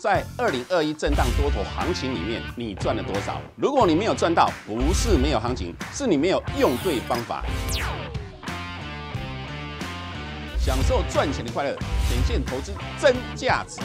在二零二一震荡多头行情里面，你赚了多少？如果你没有赚到，不是没有行情，是你没有用对方法。享受赚钱的快乐，显现投资真价值。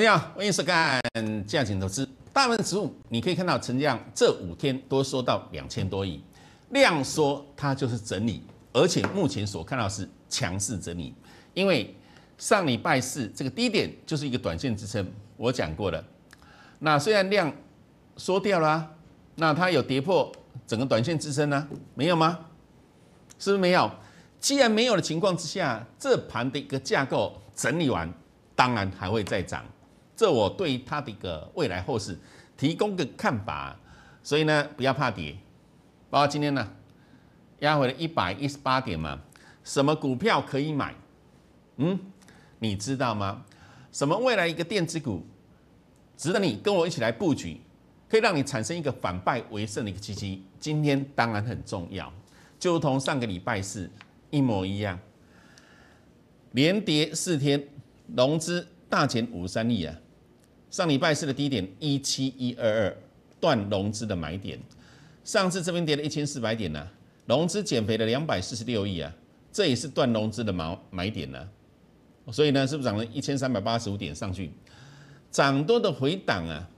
你好，欢迎收看《价钱投资》。大盘指数，你可以看到成交量这五天都缩到两千多亿，量缩它就是整理，而且目前所看到是强势整理。因为上礼拜四这个低点就是一个短线支撑，我讲过了。那虽然量缩掉了，那它有跌破整个短线支撑呢？没有吗？是不是没有？既然没有的情况之下，这盘的一个架构整理完，当然还会再涨。这我对它的一个未来后市提供个看法，所以呢，不要怕跌。包括今天呢，压回了一百一十八点嘛。什么股票可以买？嗯，你知道吗？什么未来一个电子股值得你跟我一起来布局，可以让你产生一个反败为胜的一个契机？今天当然很重要，就如同上个礼拜四一模一样，连跌四天，融资大减五十三亿啊。上礼拜四的低点一七一二二，断融资的买点。上次这边跌了一千四百点呢，融资减肥了两百四十六亿啊，这也是断融资的买买点呢。所以呢，是不是涨了一千三百八十五点上去，涨多的回档啊？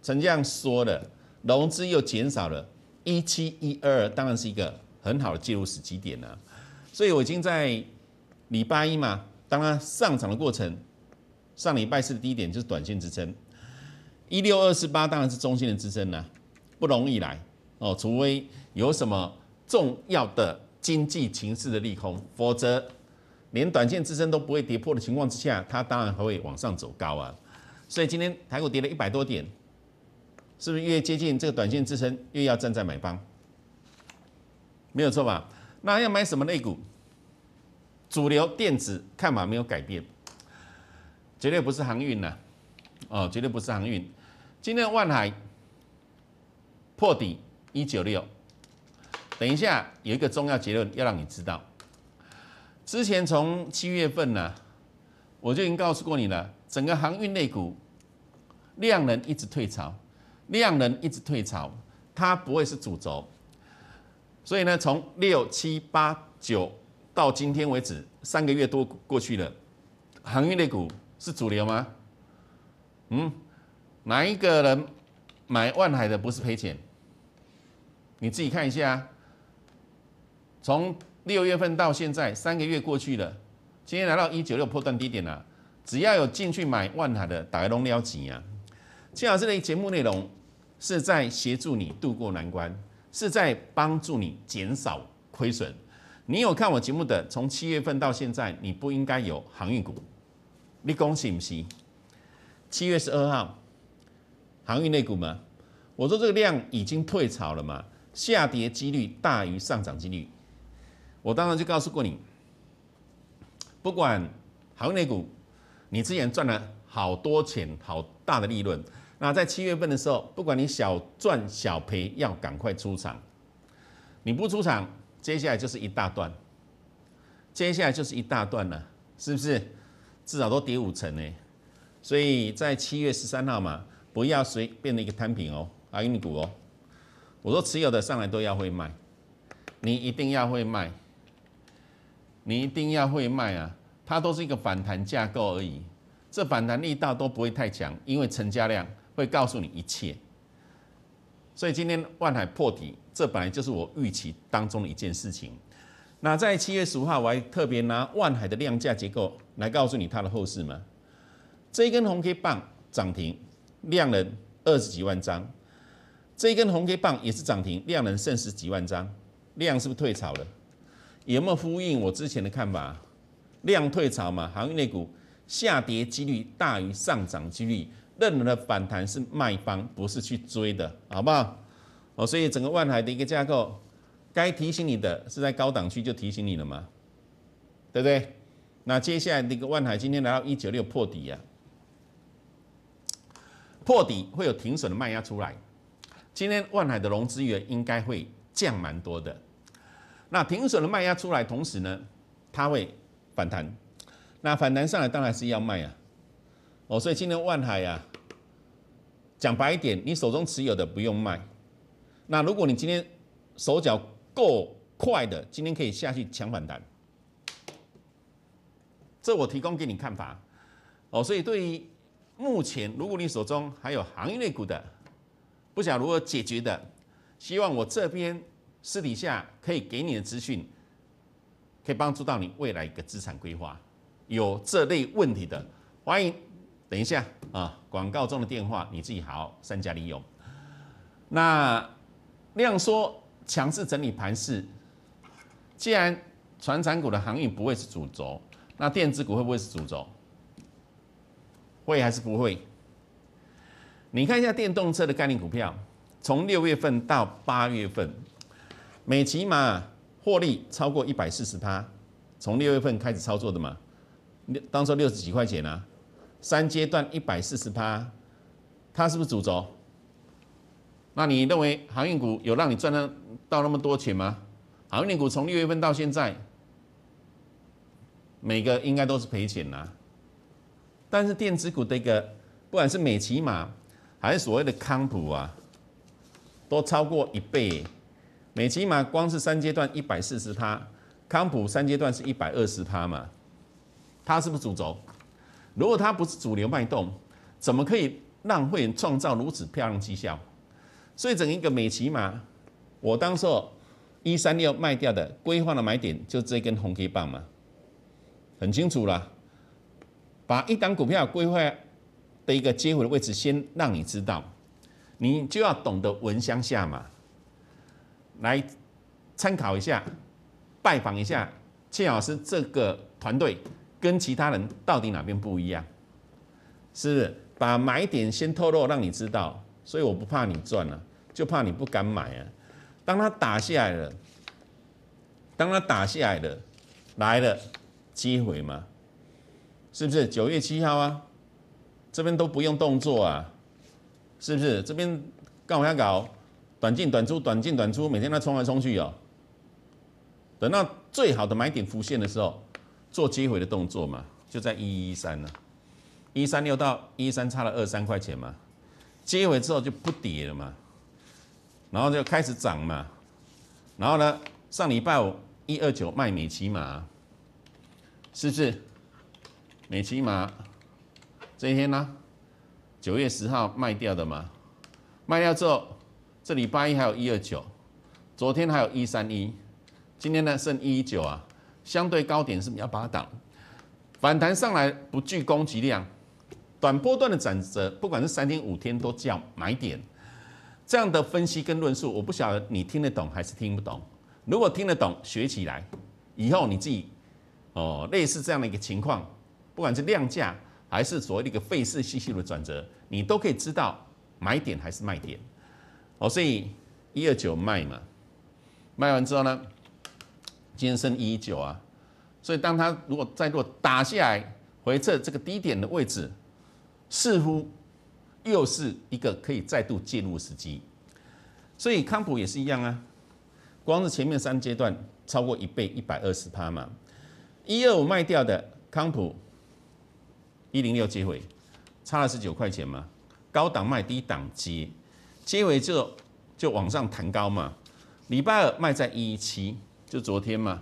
曾这样说的，融资又减少了一七一二，当然是一个很好的介入时机点啊。所以我已经在礼拜一嘛，当它上涨的过程。上礼拜四的低点就是短线支撑，一六二四八当然是中线的支撑呢，不容易来哦，除非有什么重要的经济情势的利空，否则连短线支撑都不会跌破的情况之下，它当然会往上走高啊。所以今天台股跌了一百多点，是不是越接近这个短线支撑，越要站在买方？没有错吧？那要买什么类股？主流电子看法没有改变。绝对不是航运呐！哦，绝对不是航运。今天万海破底一九六，等一下有一个重要结论要让你知道。之前从七月份呢，我就已经告诉过你了，整个航运类股量能一直退潮，量能一直退潮，它不会是主轴。所以呢，从六七八九到今天为止，三个月多过去了，航运类股。是主流吗？嗯，哪一个人买万海的不是赔钱？你自己看一下，从六月份到现在三个月过去了，今天来到一九六破断低点了。只要有进去买万海的，打开龙撩几啊！今好这期节目内容是在协助你渡过难关，是在帮助你减少亏损。你有看我节目的，从七月份到现在，你不应该有航运股。你讲是不是？七月十二号，航运内股嘛，我说这个量已经退潮了嘛，下跌几率大于上涨几率。我当然就告诉过你，不管航运内股，你之前赚了好多钱，好大的利润。那在七月份的时候，不管你小赚小赔，要赶快出场。你不出场，接下来就是一大段，接下来就是一大段了，是不是？至少都跌五成呢，所以在七月十三号嘛，不要随便的一个摊平哦，我给你股哦。我说持有的上来都要会卖，你一定要会卖，你一定要会卖啊！它都是一个反弹架构而已，这反弹力道都不会太强，因为成交量会告诉你一切。所以今天万海破底，这本来就是我预期当中的一件事情。那在七月十五号，我还特别拿万海的量价结构。来告诉你它的后市吗？这一根红 K 棒涨停，量能二十几万张；这一根红 K 棒也是涨停，量能剩十几万张，量是不是退潮了？有没有呼应我之前的看法？量退潮嘛，行业内股下跌几率大于上涨几率，任何的反弹是卖方不是去追的，好不好？哦，所以整个万海的一个架构，该提醒你的是在高档区就提醒你了吗？对不对？那接下来那个万海今天来到一九六破底啊，破底会有停损的卖压出来，今天万海的融资源应该会降蛮多的，那停损的卖压出来，同时呢，它会反弹，那反弹上来当然是要卖啊，哦，所以今天万海呀，讲白一点，你手中持有的不用卖，那如果你今天手脚够快的，今天可以下去抢反弹。这我提供给你看法，哦，所以对于目前如果你手中还有行业内股的，不想如何解决的，希望我这边私底下可以给你的资讯，可以帮助到你未来一个资产规划。有这类问题的，欢迎等一下啊，广告中的电话你自己好好三加利用。那亮说强势整理盘势，既然船产股的行业不会是主轴。那电子股会不会是主轴？会还是不会？你看一下电动车的概念股票，从六月份到八月份，每骑马获利超过一百四十趴。从六月份开始操作的嘛，当初六十几块钱啊，三阶段一百四十趴，它是不是主轴？那你认为航运股有让你赚到到那么多钱吗？航运股从六月份到现在。每个应该都是赔钱呐，但是电子股的一个，不管是美骑马还是所谓的康普啊，都超过一倍。美骑马光是三阶段一百四十趴，康普三阶段是一百二十趴嘛。它是不是主轴？如果它不是主流脉动，怎么可以让会员创造如此漂亮绩效？所以整一个美骑马，我当做一三六卖掉的规划的买点，就这根红 K 棒嘛。很清楚了，把一档股票规划的一个接回的位置，先让你知道，你就要懂得闻香下嘛，来参考一下，拜访一下，谢老师这个团队跟其他人到底哪边不一样，是不是？把买点先透露让你知道，所以我不怕你赚了，就怕你不敢买啊。当他打下来了，当他打下来了，来了。接回嘛，是不是九月七号啊？这边都不用动作啊，是不是？这边干嘛要搞短进短出、短进短出，每天在冲来冲去哦。等到最好的买点浮现的时候，做接回的动作嘛，就在一一三呢，一三六到一三差了二三块钱嘛，接回之后就不跌了嘛，然后就开始涨嘛，然后呢，上礼拜五一二九卖美骑马。是不是？美奇玛，这一天呢？九月十号卖掉的嘛，卖掉之后，这里八一还有一二九，昨天还有一三一，今天呢剩一一九啊。相对高点是比较八档，反弹上来不具攻击量，短波段的转折，不管是三天五天都叫买点。这样的分析跟论述，我不晓得你听得懂还是听不懂。如果听得懂，学起来，以后你自己。哦，类似这样的一个情况，不管是量价还是所谓的一个费事信息的转折，你都可以知道买点还是卖点。哦，所以一二九卖嘛，卖完之后呢，今天升一一九啊，所以当它如果再若打下来回撤这个低点的位置，似乎又是一个可以再度介入时机。所以康普也是一样啊，光是前面三阶段超过一倍一百二十趴嘛。一二五卖掉的康普，一零六接回，差了十九块钱嘛。高档卖低档接，接回就就往上弹高嘛。礼拜二卖在一一七，就昨天嘛，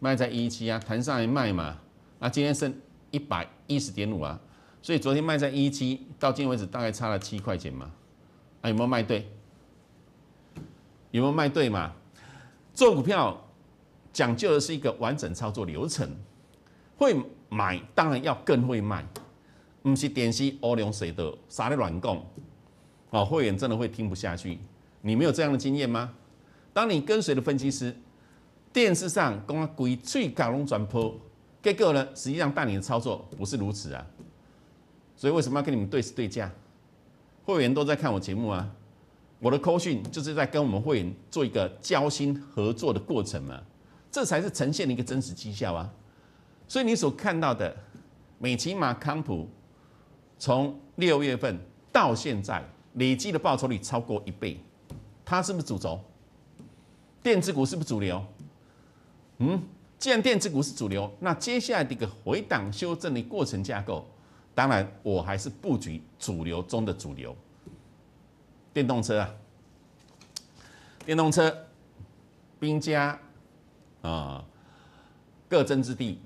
卖在一一七啊，弹上来卖嘛。那今天剩一百一十点五啊，所以昨天卖在一一七，到今为止大概差了七块钱嘛。啊，有没有卖对？有没有卖对嘛？做股票。讲究的是一个完整操作流程，会买当然要更会卖，不是电视欧龙谁的啥的软控，哦，会员真的会听不下去。你没有这样的经验吗？当你跟随的分析师电视上讲他鬼吹嘎龙转坡，给个呢，实际上带你的操作不是如此啊。所以为什么要跟你们对时对价？会员都在看我节目啊，我的 c o 就是在跟我们会员做一个交心合作的过程嘛。这才是呈现的一个真实绩效啊！所以你所看到的美琪马康普从六月份到现在累计的报酬率超过一倍，它是不是主轴？电子股是不是主流？嗯，既然电子股是主流，那接下来的一个回档修正的过程架构，当然我还是布局主流中的主流，电动车啊，电动车，兵家。啊，各争之地，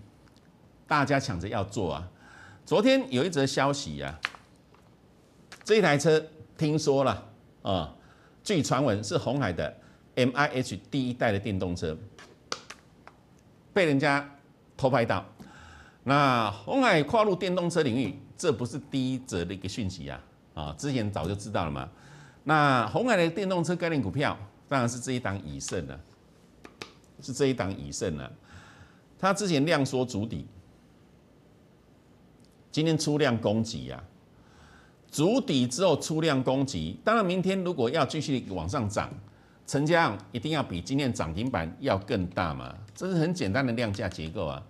大家抢着要做啊。昨天有一则消息呀，这一台车听说了啊，据传闻是红海的 M I H 第一代的电动车被人家偷拍到。那红海跨入电动车领域，这不是第一则的一个讯息啊。啊，之前早就知道了嘛。那红海的电动车概念股票，当然是这一档以胜了。是这一档以胜了，他之前量缩足底，今天出量攻击呀，足底之后出量攻击，当然明天如果要继续往上涨，成交量一定要比今天涨停板要更大嘛，这是很简单的量价结构啊。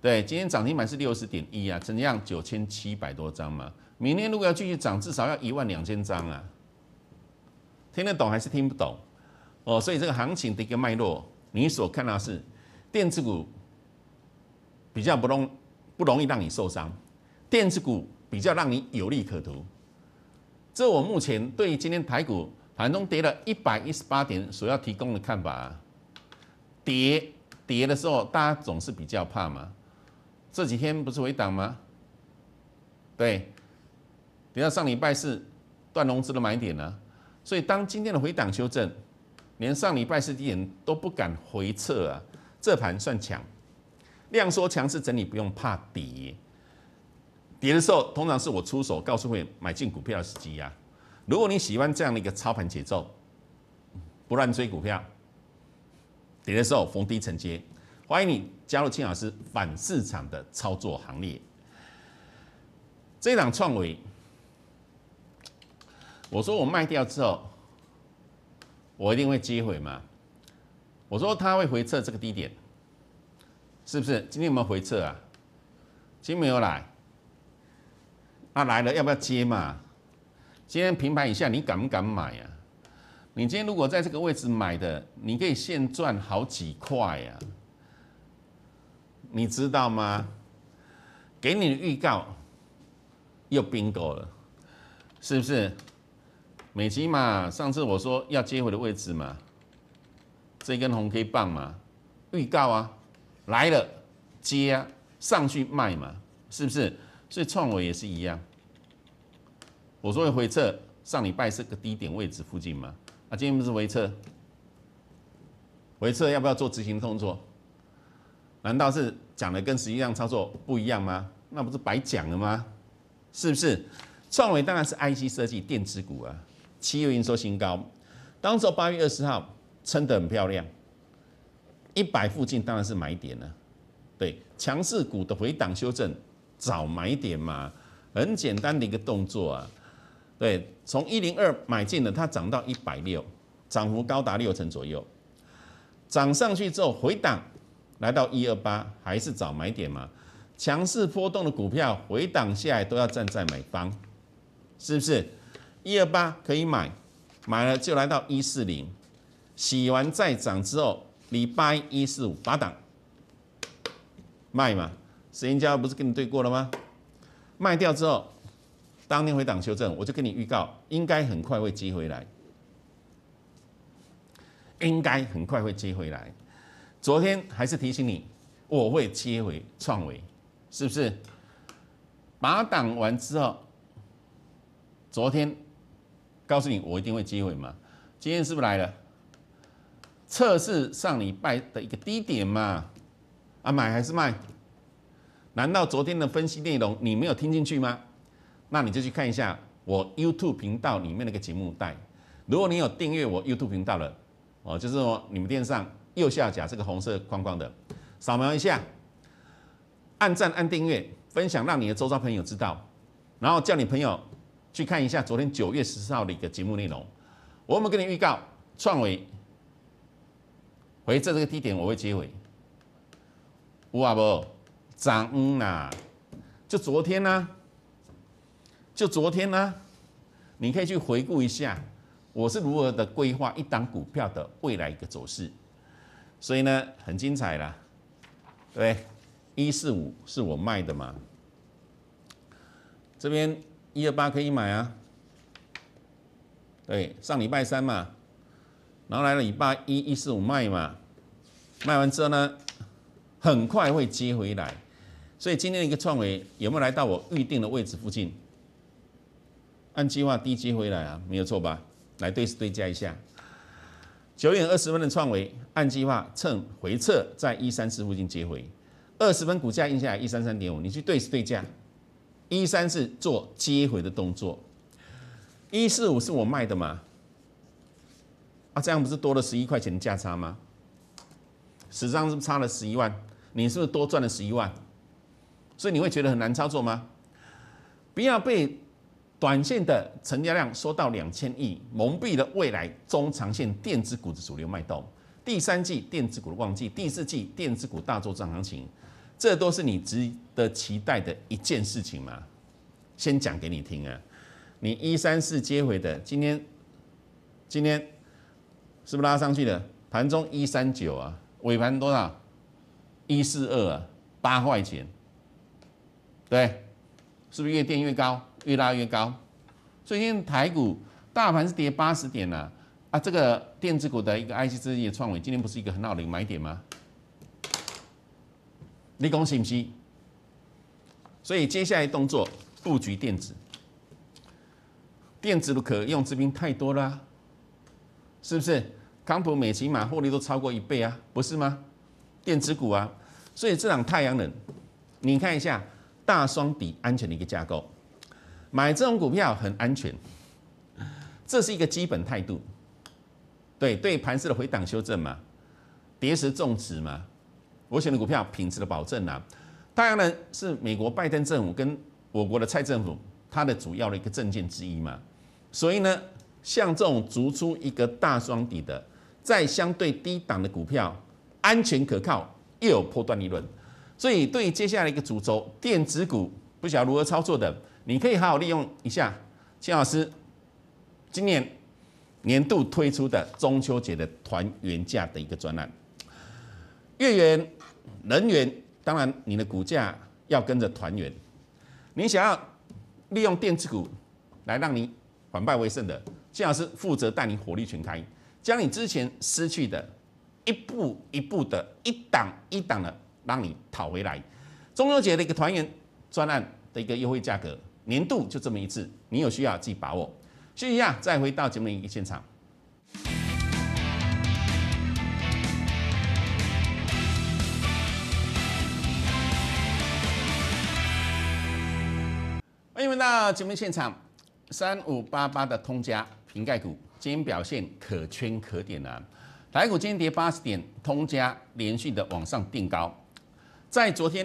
对，今天涨停板是六十点一啊，怎样九千七百多张嘛，明天如果要继续涨，至少要一万两千张啊。听得懂还是听不懂？哦，所以这个行情的一个脉络。你所看到是，电子股比较不容不容易让你受伤，电子股比较让你有利可图。这我目前对今天台股盘中跌了一百一十八点所要提供的看法。跌跌的时候，大家总是比较怕嘛。这几天不是回档吗？对，比到上礼拜是断融资的买点呢，所以当今天的回档修正。连上礼拜四低点都不敢回撤啊，这盘算强，量缩强势整理不用怕跌，跌的时候通常是我出手告诉会买进股票的是机啊。如果你喜欢这样的一个操盘节奏，不乱追股票，跌的时候逢低承接，欢迎你加入青老师反市场的操作行列。这档创维，我说我卖掉之后。我一定会接回嘛？我说他会回撤这个低点，是不是？今天有没有回撤啊？今没有来，那来了要不要接嘛？今天平盘以下，你敢不敢买啊？你今天如果在这个位置买的，你可以现赚好几块啊，你知道吗？给你预告，又 bingo 了，是不是？美琪嘛，上次我说要接回的位置嘛，这根红 K 棒嘛，预告啊来了，接啊上去卖嘛，是不是？所以创维也是一样，我说的回撤，上礼拜是个低点位置附近嘛，啊，今天不是回撤，回撤要不要做执行动作？难道是讲的跟实际上操作不一样吗？那不是白讲了吗？是不是？创维当然是 IC 设计电子股啊。七月营收新高，当时候八月二十号撑得很漂亮，一百附近当然是买点了。对，强势股的回档修正，找买点嘛，很简单的一个动作啊。对，从一零二买进的，它涨到一百六，涨幅高达六成左右，涨上去之后回档来到一二八，还是找买点嘛？强势波动的股票回档下来都要站在买方，是不是？一二八可以买，买了就来到一四零，洗完再涨之后，礼拜一四五八档卖嘛？时间家不是跟你对过了吗？卖掉之后，当天回档修正，我就跟你预告，应该很快会接回来，应该很快会接回来。昨天还是提醒你，我会接回创维，是不是？拔档完之后，昨天。告诉你，我一定会接回嘛。今天是不是来了？测试上礼拜的一个低点嘛？啊，买还是卖？难道昨天的分析内容你没有听进去吗？那你就去看一下我 YouTube 频道里面那个节目带。如果你有订阅我 YouTube 频道的，哦，就是说你们电视上右下角这个红色框框的，扫描一下，按赞按订阅，分享让你的周遭朋友知道，然后叫你朋友。去看一下昨天九月十四号的一个节目内容，我有没跟你预告创维回这这个地点我会接回。有啊不涨啊！就昨天呢，就昨天呢，你可以去回顾一下我是如何的规划一档股票的未来一个走势，所以呢很精彩啦，对，一四五是我卖的嘛，这边。一二八可以买啊，对，上礼拜三嘛，然后来了礼拜一、一四五卖嘛，卖完之后呢，很快会接回来，所以今天一个创维有没有来到我预定的位置附近？按计划低接回来啊，没有错吧？来对对价一下，九点二十分的创维按计划趁回撤在一三四附近接回，二十分股价印下来一三三点五，你去对对价。一三四做接回的动作，一四五是我卖的嘛？啊，这样不是多了十一块钱的价差吗？实际上是差了十一万，你是不是多赚了十一万？所以你会觉得很难操作吗？不要被短线的成交量缩到两千亿蒙蔽了，未来中长线电子股的主流脉动，第三季电子股的旺季，第四季电子股大作战行情。这都是你值得期待的一件事情吗？先讲给你听啊，你一三四接回的，今天，今天是不是拉上去了？盘中一三九啊，尾盘多少？一四二啊，八块钱，对，是不是越跌越高，越拉越高？最近台股大盘是跌八十点呐，啊，这个电子股的一个 IC 事的创伟，今天不是一个很好的一个买点吗？你讲是不是？所以接下来动作布局电子，电子的可用资金太多了，是不是？康普、美期马获利都超过一倍啊，不是吗？电子股啊，所以这档太阳能，你看一下大双底安全的一个架构，买这种股票很安全，这是一个基本态度。对，对盘势的回档修正嘛，跌时重值嘛。我选的股票品质的保证啊。当然呢，是美国拜登政府跟我国的蔡政府它的主要的一个证件之一嘛，所以呢，像这种逐出一个大双底的，在相对低档的股票，安全可靠又有破断利润，所以对接下来一个主轴电子股不晓得如何操作的，你可以好好利用一下。秦老师今年年度推出的中秋节的团圆价的一个专栏，月圆。人员，当然，你的股价要跟着团圆。你想要利用电子股来让你反败为胜的，金老师负责带你火力全开，将你之前失去的一步一步的、一档一档的让你讨回来。中秋节的一个团圆专案的一个优惠价格，年度就这么一次，你有需要自己把握。休息一下，再回到节目一现场。各位观节目现场，三五八八的通家瓶盖股今天表现可圈可点啊！台股来宾，各位来宾，各位来宾，各位来宾，各位来宾，各位来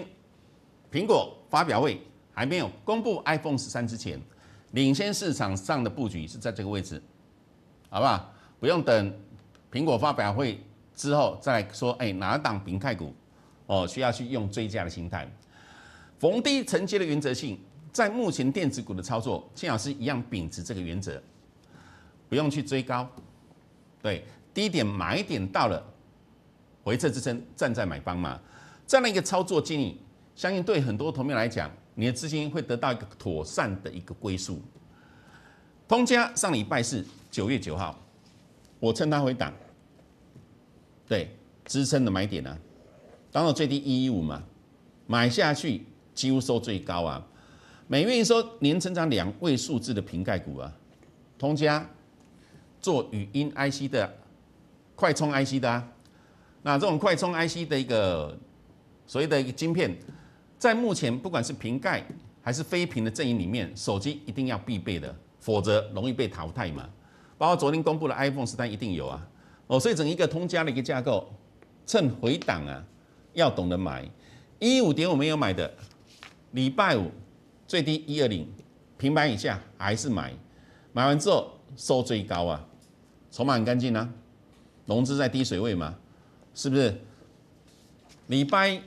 宾，各位来宾，各位来宾，各位来宾，各位来宾，各位来宾，各位来宾，各位来位置，好不好？不用等苹果发表会之后再位来宾，各位来宾，各位来宾，各位来宾，各位来宾，各位来宾，各位在目前电子股的操作，青老师一样秉持这个原则，不用去追高。对，低点买点到了，回撤支撑，站在买方嘛。这样的一个操作建议，相信对很多同民来讲，你的资金会得到一个妥善的一个归宿。通家上礼拜是九月九号，我趁它回档，对支撑的买点呢，当到最低一一五嘛，买下去几乎收最高啊。每月营收年成长两位数字的瓶盖股啊，通家做语音 IC 的、快充 IC 的啊，那这种快充 IC 的一个所谓的一个晶片，在目前不管是瓶盖还是非瓶的阵营里面，手机一定要必备的，否则容易被淘汰嘛。包括昨天公布的 iPhone 十，三一定有啊。哦，所以整一个通家的一个架构，趁回档啊，要懂得买。一五点五没有买的，礼拜五。最低一二零，平板以下还是买，买完之后收最高啊，筹码很干净啊，融资在低水位嘛，是不是？礼拜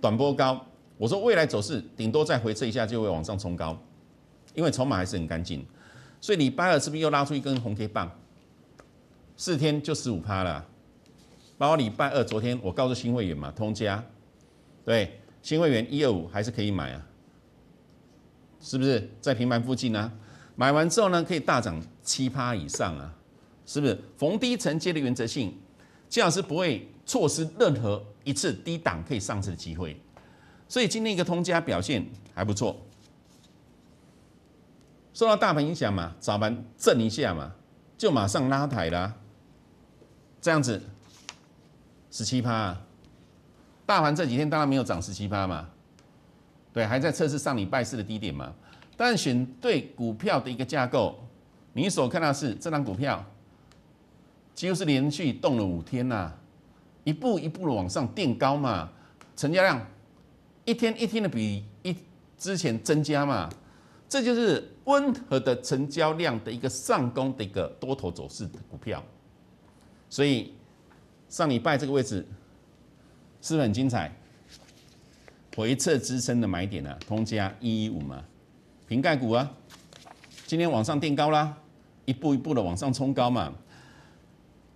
短波高，我说未来走势顶多再回撤一下就会往上冲高，因为筹码还是很干净，所以礼拜二是不是又拉出一根红 K 棒？四天就十五趴了，包括礼拜二昨天我告诉新会员嘛，通加，对，新会员一二五还是可以买啊。是不是在平盘附近呢？买完之后呢，可以大涨七趴以上啊！是不是逢低承接的原则性，最好是不会错失任何一次低档可以上市的机会。所以今天一个通家表现还不错，受到大盘影响嘛，早盘震一下嘛，就马上拉抬了，这样子十七趴。大盘这几天当然没有涨十七趴嘛。对，还在测试上礼拜四的低点嘛？但选对股票的一个架构，你所看到是这张股票，几乎是连续动了五天呐，一步一步的往上垫高嘛，成交量一天一天的比一之前增加嘛，这就是温和的成交量的一个上攻的一个多头走势的股票，所以上礼拜这个位置是不是很精彩。回撤支撑的买点呢？通家一一五嘛，瓶盖股啊，今天往上垫高啦，一步一步的往上冲高嘛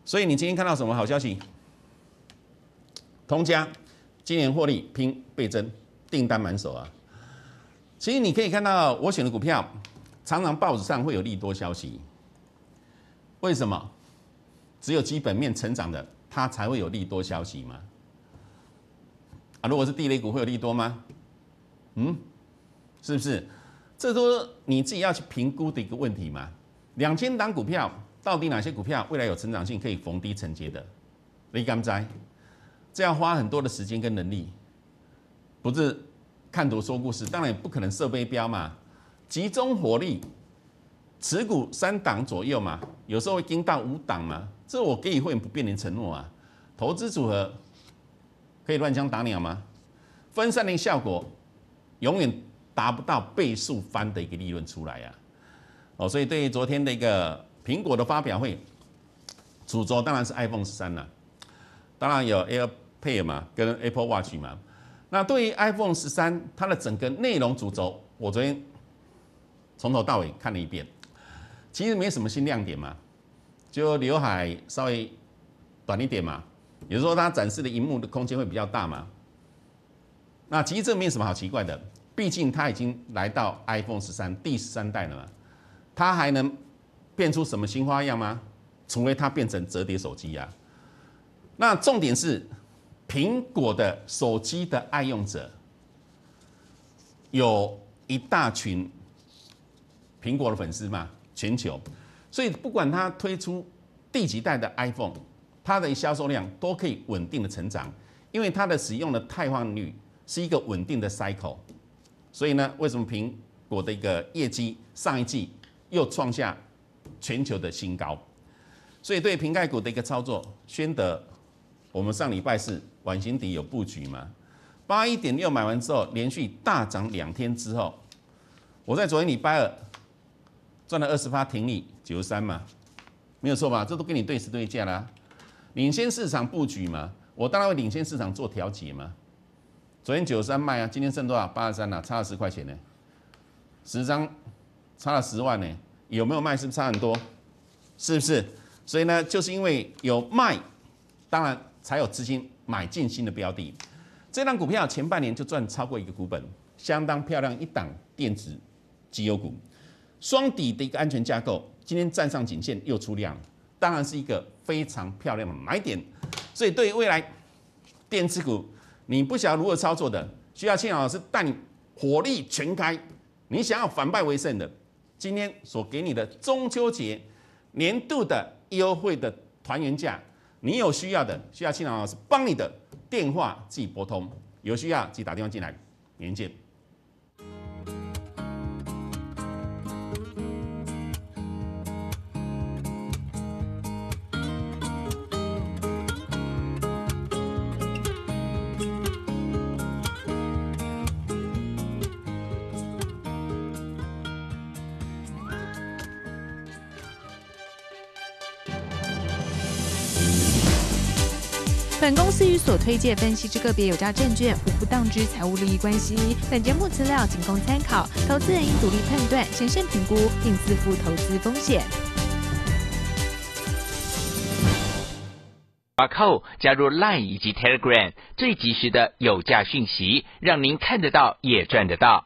所以你今天看到什么好消息？通家今年获利拼倍增，订单满手啊。其实你可以看到我选的股票，常常报纸上会有利多消息。为什么？只有基本面成长的，它才会有利多消息嘛，啊，如果是地雷股会有利多吗？嗯，是不是？这都你自己要去评估的一个问题嘛。两千档股票，到底哪些股票未来有成长性，可以逢低承接的？雷敢灾，这要花很多的时间跟能力，不是看图说故事。当然也不可能设飞标嘛，集中火力，持股三档左右嘛，有时候会盯到五档嘛。这我给你会员不变的承诺啊，投资组合。可以乱枪打鸟吗？分散的效果永远达不到倍数翻的一个利润出来呀。哦，所以对于昨天的一个苹果的发表会，主轴当然是 iPhone 十三了，当然有 Air p a y 嘛，跟 Apple Watch 嘛。那对于 iPhone 十三，它的整个内容主轴，我昨天从头到尾看了一遍，其实没什么新亮点嘛，就刘海稍微短一点嘛。比如说，它展示的荧幕的空间会比较大嘛？那其实这没有什么好奇怪的，毕竟它已经来到 iPhone 十三第三代了嘛，它还能变出什么新花样吗？除非它变成折叠手机呀。那重点是，苹果的手机的爱用者有一大群苹果的粉丝嘛，全球，所以不管它推出第几代的 iPhone。它的销售量都可以稳定的成长，因为它的使用的钛换率是一个稳定的 cycle，所以呢，为什么苹果的一个业绩上一季又创下全球的新高？所以对瓶盖股的一个操作，宣德，我们上礼拜是晚行底有布局嘛？八一点六买完之后，连续大涨两天之后，我在昨天礼拜二赚了二十发停利九十三嘛，没有错吧？这都跟你对时对价啦。领先市场布局嘛，我当然会领先市场做调节嘛。昨天九十三卖啊，今天剩多少？八十三啊，差了十块钱呢。十张，差了十万呢。有没有卖？是不是差很多？是不是？所以呢，就是因为有卖，当然才有资金买进新的标的。这档股票前半年就赚超过一个股本，相当漂亮。一档电子绩油股，双底的一个安全架构，今天站上颈线又出量。当然是一个非常漂亮的买点，所以对于未来电池股，你不晓得如何操作的，需要青老师带你火力全开，你想要反败为胜的，今天所给你的中秋节年度的优惠的团圆价，你有需要的，需要青老师帮你的，电话自己拨通，有需要自己打电话进来，明天见。司与所推介分析之个别有价证券无不当之财务利益关系。本节目资料仅供参考，投资人应独立判断、审慎评估，并自负投资风险。把扣加入 LINE 以及 Telegram，最及时的有价讯息，让您看得到也赚得到。